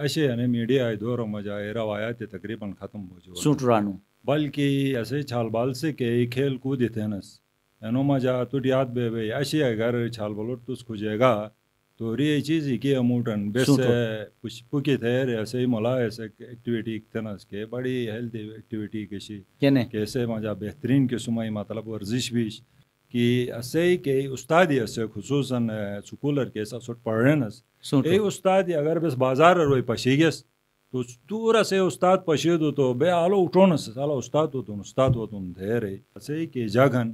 ऐसे यानी मीडिया दौर मजा रवायात तकरीबन ख़त्म हो जो सुटरानू बल्कि ऐसे छाल बाल से के खेल कूद थेनस एनो मजा तुट तो याद बे बे ऐसे अगर छाल बलोट तुस खुजेगा तो रे चीज़ ही की अमूटन बेस कुछ तो। पुके थे ऐसे ही मला ऐसे एक्टिविटी थेनस के बड़ी हेल्थी एक्टिविटी कैसी कैसे मजा बेहतरीन के सुमाई मतलब वर्जिश भी ki asey ke ustadi ase hususan eh, sukular ke sa sort parnas e ustadi agar bes bazar roi तो दूर से उस्ताद पशेद तो बे आलो उठोन से उस्ताद हो तुम उस्ताद हो तुम धेरे ऐसे के जागन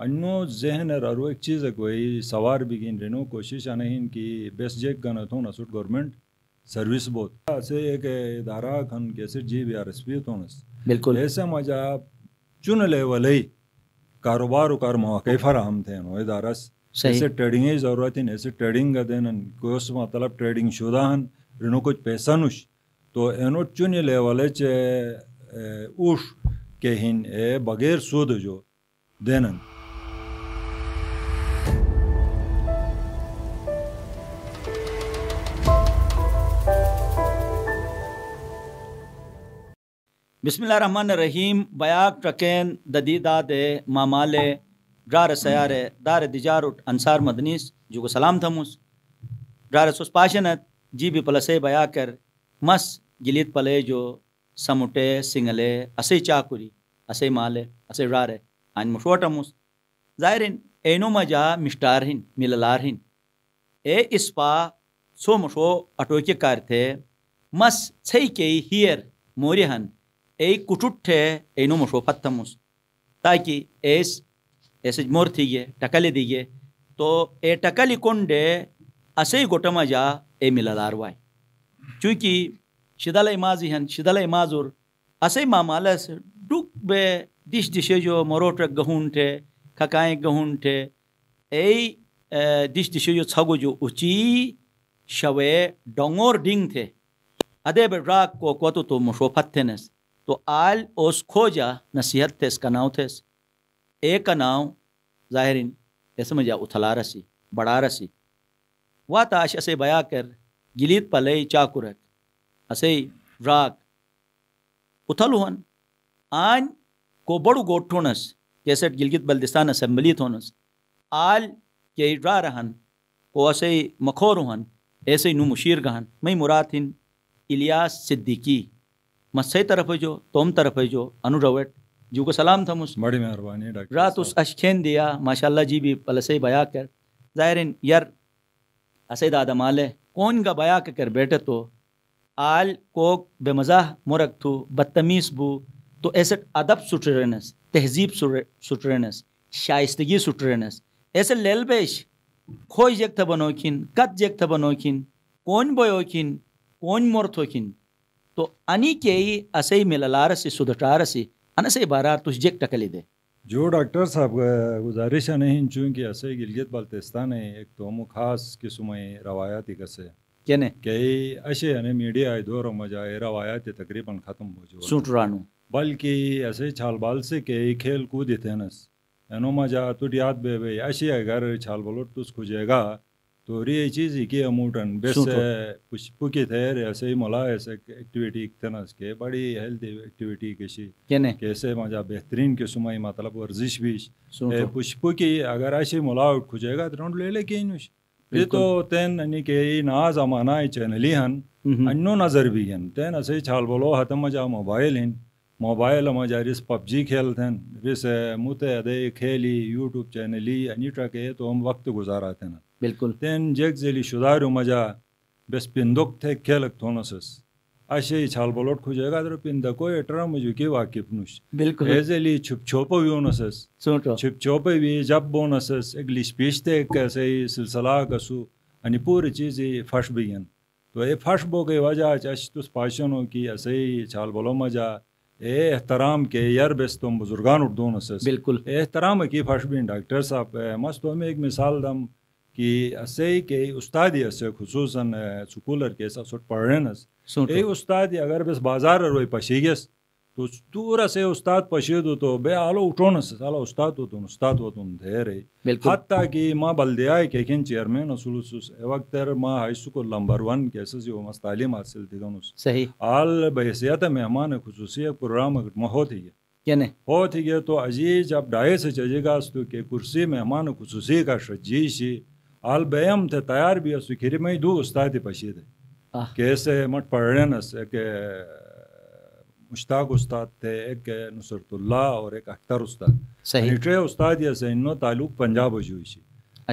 अन्नो जहन रो एक चीज़ कोई सवार बिगिन रेनो कोशिश आने हिन कि बेस जेक गन थो ना सुट गवर्नमेंट सर्विस बहुत ऐसे एक इदारा खन कैसे G B R S P तो बिल्कुल मजा चुन ले वाले कारोबार और मौके फराहम थे इदारस ऐसे ट्रेडिंग की ज़रूरत है ऐसे ट्रेडिंग का देन कोस मतलब ट्रेडिंग शुदा हन रिनो कुछ पैसा नुश तो एनो चुन लेवल चे उश के हिन ए बगैर सूद जो देनन रहीम बयाक ट्रकैन ददी दाद मामाले ड्रार सयारे दार दिजार उठ अनसार मदनीस जो को सलाम थमुस ड्रार सुस पाशनत जी भी पलसे बया कर मस गिलित पले जो समुटे सिंगले असे चाकुरी असे माले असे ड्रारे आन मुशोटमुस जाहिर एनो मजा मिस्टारहिन हिन ए इस्पा सो मुशो अटोके कार थे मस छई के हियर मोरिहन ei kututte einomo shofattamus taki es ese mortiye takale diye to e takali konde asei gotama ja e milalarwai çünkü şidalay mazihen şidalay mazur asei mamalas duk be diş dişe jo morotra gahunte kakaye gahunte ei diş dişe jo çago jo uçi şave dongor ding te ade be rak ko ko to to mo shofattenes तो आल ओस खोजा नसीहत थे इसका नाव थे ए का नाव ज़ाहरीन में जा उथला रसी बड़ा रसी वह ताश असे बया कर गिलीत पलई चाकुरक असे राग उथल हुन आन को बड़ू गोठोनस जैसे गिलगित बल्दिस्तान असम्बली थोनस आल के रा रहन को असे मखोर हुन ऐसे नू मुशीर गहन मई मुरातिन इलियास सिद्दीकी मस्सई तरफ जो तोम तरफ जो अनु रवट को सलाम था उस बड़ी मेहरबानी रात उस अशखेन दिया माशाल्लाह जी भी पलसे बया कर ज़ाहिर यार असैद आदम आले कौन का बया के कर बैठे तो आल कोक बेमजाह मुरक थू बदतमीज़ बू तो ऐसे अदब सुटरेनस तहजीब सुटरेनस शाइस्तगी सुटरेनस ऐसे लेलबेश खोज जग था बनोखिन कत जग था बनोखिन कौन बोयोखिन कौन मोर थोखिन तो अनी के ही ही असे ಅನಿಕೆಯಿ ಅಸೈ ಮಿಲಲಾರಸಿ बारा तुझ जेक टकली दे जो डॉक्टर साहब गुजारिश है नहीं चूँकि ऐसे गिलगित बाल्टिस्तान है एक तो खास किस्म रवायाती कसे केने कई अशे अने मीडिया दौर मजा ये रवायती तकरीबन ख़त्म हो जो सूट रानू बल्कि ऐसे छाल बाल से के खेल कूद थे नस एनो मजा तो याद बे बे अशे अगर छाल बलोट तुस खुजेगा तो रे चीज के अमूटन बेस कुछ पुके थे रे ऐसे ही मला ऐसे एक्टिविटी इकतनास के बड़ी हेल्दी एक्टिविटी कशी केने कैसे मजा बेहतरीन के सुमाई मतलब वर्जिश भी तो। कुछ पुके अगर अशी मला उठ खुजेगा तो ले ले केन ये तो तेन यानी के ये ना जमाना चैनली हन हम्म, हम्म। अन्नो नजर भी हन तेन ऐसे छाल बोलो हतम मजा मोबाइल हन मोबाइल मोबायल हमारे पबजी खेलते हैं विस मुत अदे खेली यूट्यूब चैनली अनिटा के तो हम वक्त गुजारा थे ना बिल्कुल तेन जेक जेली शुदार मजा बस पिंदुक थे खेलक थोनसस अशे छाल बलोट खुजेगा तो पिंदा को ट्रम मुझे की वाकिफ नुश बिल्कुल एजेली छुप छोपो भी होनसस सोटो छुप छोपो भी जब बोनसस अगली स्पीच थे कैसे ही सिलसिला कसु अनि पूरी चीज ही फर्श भी तो ये फर्श बो के वजह अच तुस पाशन हो कि ऐसे ही छाल बलो मजा एहतराम के यार बेस तुम बुजुर्गान उर्दून से बिल्कुल एहतराम की फर्श डॉक्टर साहब मस्त तो एक मिसाल दम कि असे के उस्ताद असे खसूस स्कूलर के सब सुट पढ़ रहे नस ए उस्ताद अगर बस बाजार रोई पशीगस तो दूर से उस्ताद पशी दो तो बे आलो उठो न से उस्ताद हो तुम उस्ताद हो तुम दे रहे हत्ता कि माँ बलदिया के किन चेयरमैन उसूल उसूस वक्त माँ हाई स्कूल नंबर वन कैसे जो मस्त तालीम हासिल थी दोनों सही आल बहसियत है मेहमान है खसूसी है प्रोग्राम महोत ही है क्या नहीं बहुत तो अजीज आप डाये से चजेगा के कुर्सी मेहमान खसूसी का शजीश ही आल बेम थे तैयार भी है खिरी में दू उस्ताद पशी कैसे मठ पढ़ने न के मुश्ताक उस्ताद थे एक नुसरतुल्ला और एक अख्तर उस्ताद सही टे उस्ताद या सैनो तालुक पंजाब वजू सी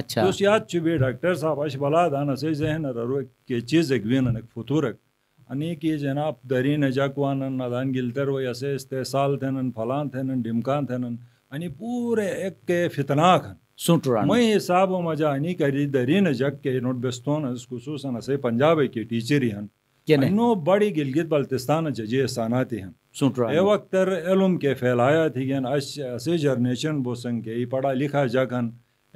अच्छा तो याद चुबे डॉक्टर साहब अश बला दान से जहन ररो के चीज एक वेन अनक फुतूरक अनि ये जनाब दरीन अजाकवान नदान गिलतर वो ऐसे इस्तेसाल थेनन फलान थे थेनन डिमकान थेनन अने पूरे एक के फितनाक हन सुट मैं हिसाब मजा अनि करी दरीन जग के नोट बेस्तोन खसूस से पंजाब के टीचर ही हन बड़ी गिलगित बल्तिस्तान जजे सानाते हैं ए वक्त एलम के फैलाया थी गन असे जनरेशन बोसन के पढ़ा लिखा जगन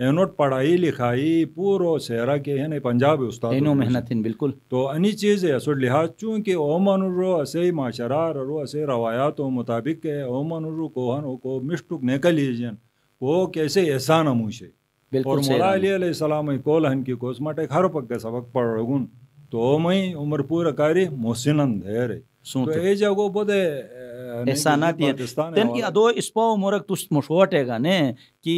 एनोट पढ़ाई लिखाई पूरो सहरा के है पंजाब मेहनत बिल्कुल तो अनी चीज है सो लिहाज चूंकि ओमन रो असे माशरा रो असे रवायात मुताबिक के ओमन रो कोहन को मिस्टुक नेकल जन वो कैसे एहसान अमूशे और मोला अली सलाम कोलहन की कोसमाटे हर पक सबक पढ़ गुन તોમય ઉમરપુર કારી મોસીનન ધેરે તો એ જગો બધે की अदो तुस कि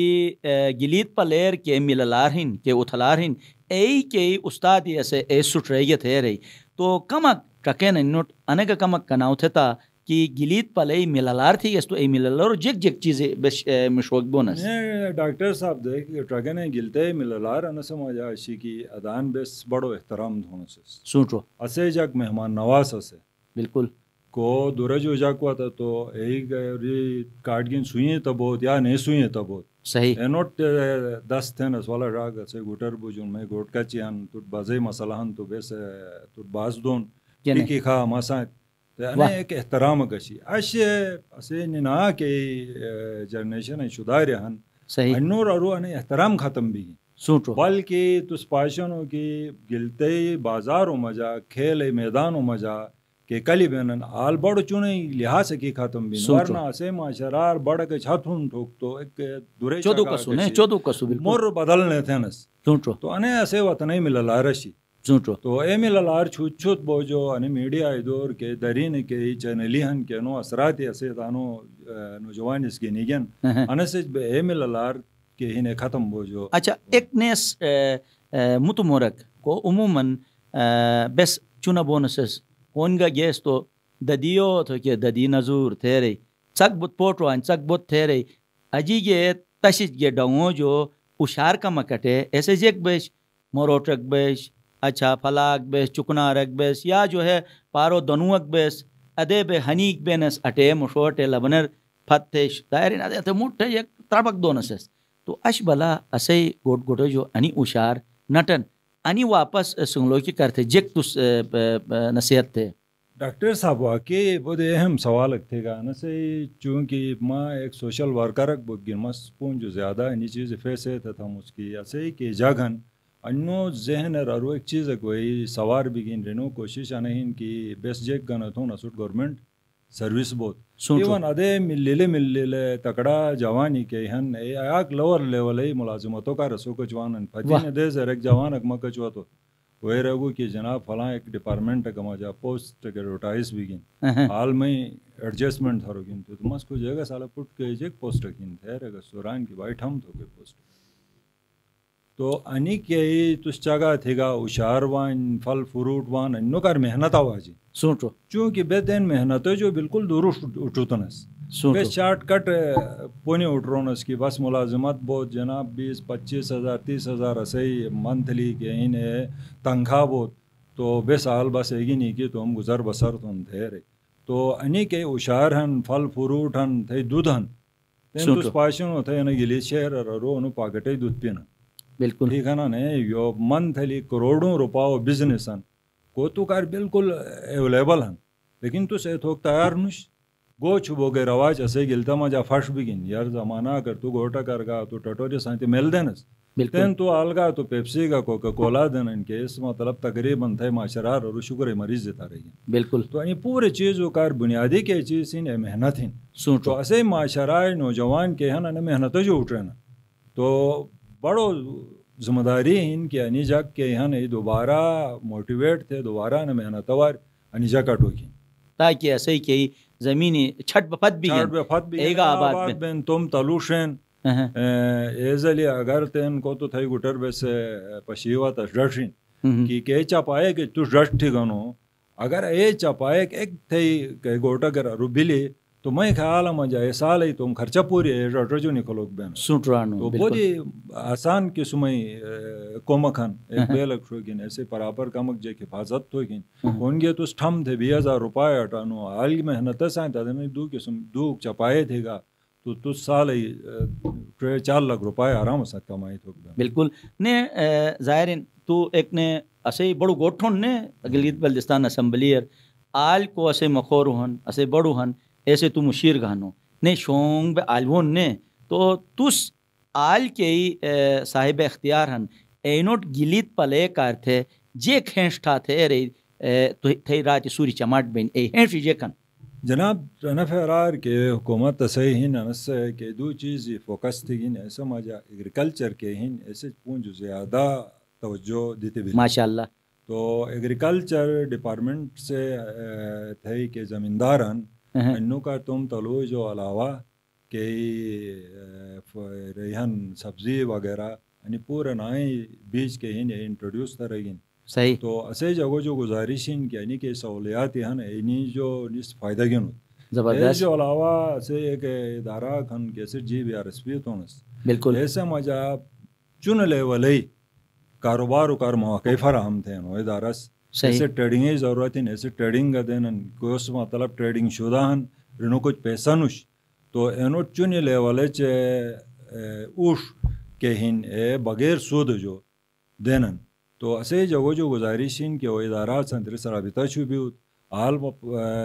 गिलीत पलेर के मिललारहिन के उथलारहिन ए के उस्ताद ऐसे ए रहे थे रही तो कमक टके नोट अनेक कमक कनाउ थे ता कि गिलीत पल पले मिलालार थी यस्तो ए मिलालार जिक जिक चीजें बस मशोक बोनस डॉक्टर साहब देख ये ट्रगन है गिलते मिलालार अन समझ आशी की अदान बस बड़ो एहतराम धोन से सुनो असे जग मेहमान नवास असे बिल्कुल को दूरज हो जाक हुआ था तो यही कार्ड गिन सुइए बहुत या नहीं सुइए बहुत सही नोट दस थे वाला राग से गुटर बुजुन में गोटका चियान तुट बाजे मसलाहन तो बेस तुट बाज दोन की खा मसा અને એક احترام ગસી અસે એના કે જનરેશન છદારે હન નૂર અરુને احترام ખતમ બી સોચો બલકે તસ પાશન હો કે ગિલ્તે બજાર મજા ખેલ મેદાન મજા કે કલી બેનન આલ બડો ચુને લિહાસ કે ખતમ બી वरना અસે માજાર બડક છાથું ઠોકતો 14 ચોદુ કસું 14 ચોદુ કસું બિલક મોર બદલને થનસ સોચો તોને સેવા તને નહિ મિલે લારશી ಚೂಟು ತೋ ಏಮಿಲ್ಲ ಲಾರ್ ಚುತ್ ಚುತ್ ಬೋಜೋ ಅನಿ ಮೀಡಿಯಾ ಇದೋರ್ ಕೆ के ಕೆ ಈ ಚನಲಿಹನ್ ಕೆ ನೋ ಅಸರಾತಿ ಅಸೆ ದಾನೋ ನೌಜವಾನ್ ಇಸ್ಗೆ ನಿಗನ್ ಅನಸೆ ಏಮಿಲ್ಲ के ही ने खत्म बोजो अच्छा एक ने मुतमोरक को उमूमन बेस चुना बोनसेस का गेस तो ददियो तो के ददी नजूर थेरे चक बुत पोटो अन चक बुत थेरे अजी गे तशिज गे डंगो जो उशार का मकटे ऐसे जेक बेश मोरोटक बेश अच्छा फलाक बेस चुकना रग बेस या जो है पारो दनुअक बेस अदे बे हनीक बेनस अटे मुशोटे लबनर फत्थे दायरे ना देते मुठे एक त्रबक दोनस तो अश भला असे गोट गोटो जो अनि उशार नटन अनि वापस सुंगलो की करते जिक तुस नसीहत थे डॉक्टर साहब वाके बहुत अहम सवाल थे गाना से चूंकि माँ एक सोशल वर्कर बुक मस पूंज ज़्यादा इन चीज़ फेस है था, था मुस्की ऐसे के जागन अन्नो अरु ಅನ್ನೋ ಜೆಹನರ್ ಅರು ಎಕ್ ಚೀಸ್ रेनो कोशिश आने ರೇನು ಕೋಶಿಶ್ बेस्ट जेक गन थो ना सुट गवर्नमेंट सर्विस बोत इवन अदे मिलले मिलले तकड़ा जवानी के हन ए आक लोअर लेवल ही मुलाजमतों का रसो कचवान फजीन दे जरक जवान अकमा कचवा तो वे रगु कि जनाब फला एक डिपार्टमेंट कमा जा पोस्ट एडवर्टाइज भी गिन हाल में एडजस्टमेंट थरो गिन तो मस्को जगह साला पुट के जे पोस्ट गिन थे रे सुरान की वाइट हम तो के पोस्ट तो 또 아니께의 투자가 되가 उशारवान फल फ्रूट वान अन्नो कर मेहनत आवा जी सोचो तो। चूंकि बेदेन मेहनत है जो बिल्कुल दूर उठोतनस बे तो। शॉर्टकट पोने उठरोनस की बस मुलाजमत बहुत जनाब बीस पच्चीस हज़ार तीस हज़ार ऐसे ही मंथली के इन है तनख्वाह बहुत तो बे हाल बस एगी नहीं की तो गुजर बसर तुम थे रे तो अनी के उशार हन फल फ्रूट हन थे दूध हन तेन तो स्पाशन होता है ना गिले शहर रो पाकटे दूध पीना बिल्कुल ठीक है ना ने यो मंथली करोड़ों रुपया बिजनेस हैं कोतुकार बिल्कुल अवेलेबल हैं लेकिन तुझे तो से थोक तैयार नुश गो गोच गए रवाज असे गिलता मजा फर्श बिगिन यार जमाना अगर तू घोटा कर गा तू टटोरे सांते मेल देना तेन तू आलगा तो पेप्सी का कोका कोला देना इनके इस मतलब तकरीबन थे माशरार और शुक्र मरीज देता रही है बिल्कुल तो यानी पूरे चीज वो कार बुनियादी के चीज इन मेहनत इन तो असे माशरा नौजवान के है ना मेहनत जो उठ रहे ना तो बड़ो ज़िम्मेदारी इन इनके अनिजा के यहाँ दोबारा मोटिवेट थे दोबारा न मेहनत तवार अनिजा का टोकी ताकि ऐसे ही कई ज़मीनी छठ बफत भी छठ बफत भी एगा आबाद में तुम तलुशन हाँ, हाँ। एजली अगर तेन को तो थई गुटर बे से पशीवा तशडशिन हम्म, हम्म। कि के पाए कि तु डश ठिकानो अगर ये चपाए एक थे के गोटा कर रुबिली તો મેં આલામાં જાય સાલે તો ખર્ચા પૂરી રજો નીકળો બેન સૂંટવાનું તો બોજી આસાન કે સુમય કોમખાન એક બે લખ શોખીન એસે બરાબર કમક જે કે ફાજત તો કિન કોનગે તો સ્ઠમ થે 2000 રૂપિયા અટાનો હાલ મહેનત સાઈ તને દુ કે સુમ દુ ચપાએ થેગા तो तुझ साल ही चार लाख रुपये आराम से कमाई तो बिल्कुल ने जाहिर तू एक ने असे बड़ू गोठों ने गिलगित बल्दिस्तान असम्बलियर आल को असे मखोर हन असे बड़ू हन ऐसे तुम उशीर गानो ने शोंग बे आलवोन ने तो तुस आल के ही साहिब अख्तियार हन एनोट गिलित पले कार थे जे खेस थे रे तो थे राज सूरी चमाट बेन ए हेंस जे कन जनाब रना फरार के हुकूमत तो सही हिन अनस के दो चीज़ फोकस थी हिन ऐसा मजा एग्रीकल्चर के हिन ऐसे पूंज ज़्यादा तवज्जो देते भी माशाल्लाह तो एग्रीकल्चर डिपार्टमेंट से थे के जमींदारन इनका तुम तलो जो अलावा के रेहन सब्जी वगैरह आणि ना ही बीज के ही इंट्रोड्यूस कर रही सही तो ऐसे जगह जो गुजारिश इन की यानी के सहूलियात हैं इन्हीं जो निस फायदा गिन जबरदस्त जो अलावा से एक इदारा खन कैसे G B R S P तो बिल्कुल ऐसे मजा चुन ले वलई कारोबार उकार मौके फराहम थे इदारा ऐसे ट्रेडिंग की ज़रूरत इन ऐसे ट्रेडिंग का गदेन कोस मतलब ट्रेडिंग शुदा हन रिनो कुछ पैसा नुश तो एनो चुन लेवल चे उश के हिन ए बगैर सूद जो देनन तो असे जगह जो गुजारिश हिन के वो इदारा संतरे सराबिता छु भी आल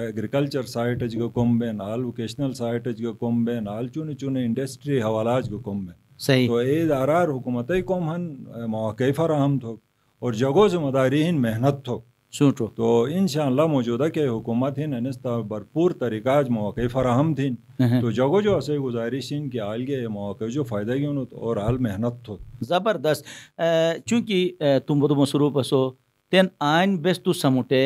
एग्रीकल्चर साइट जो बेन आल वोकेशनल साइट जो बेन आल चुने चुने इंडस्ट्री हवाला हवालाज कम बेन सही तो ये इदारा हुकूमत कम हन मौके फराहम थोक और जगो जिम्मेदारी इन मेहनत थो सूटो तो, तो इन शाह मौजूदा के हुकूमत इन अनस्ता भरपूर आज मौके फराहम थी तो जगो जो ऐसे गुजारिश इन के आल के मौके जो फ़ायदा क्यों तो और हाल मेहनत थो ज़बरदस्त चूंकि तुम बुद मसरूप हसो तेन आन बेस तु समुटे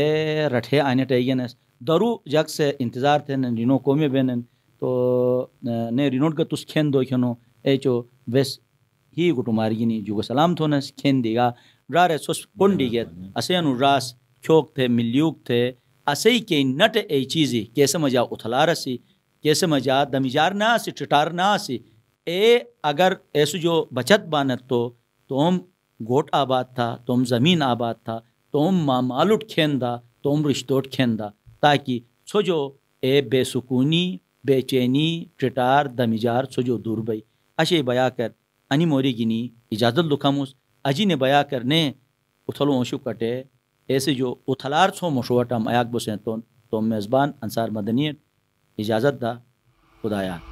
रठे आने टेन दरु जग से इंतज़ार थे रिनो कोमे बेन तो ने रिनोट का तुस खेन दो खेनो ए चो बेस ही गुटुमारी जुगो सलाम थो न खेन देगा रारे सोस पोंडीगे असेनु रास छोक थे मिल्युक थे असै के नट ए चीजी कैसे मजा उथला रसी कैसे मजा दमिजार ना सी चटार ना सी ए अगर ऐसे जो बचत बानत तो तुम तो गोट आबाद था तुम तो जमीन आबाद था तुम तो माँ मालुट खेंदा तुम रिश्तोट खेंदा ताकि सो जो ए बेसुकूनी बेचैनी चटार दमिजार सो जो दूर बई अशे बया कर अनि मोरी गिनी इजाज़त लुखामुस अजी ने बया करने उथलो ओशु कटे ऐसे जो उथलार छो मशोटा मयाक बुसें तो, तो मेज़बान अंसार मदनियत इजाज़त दा खुदाया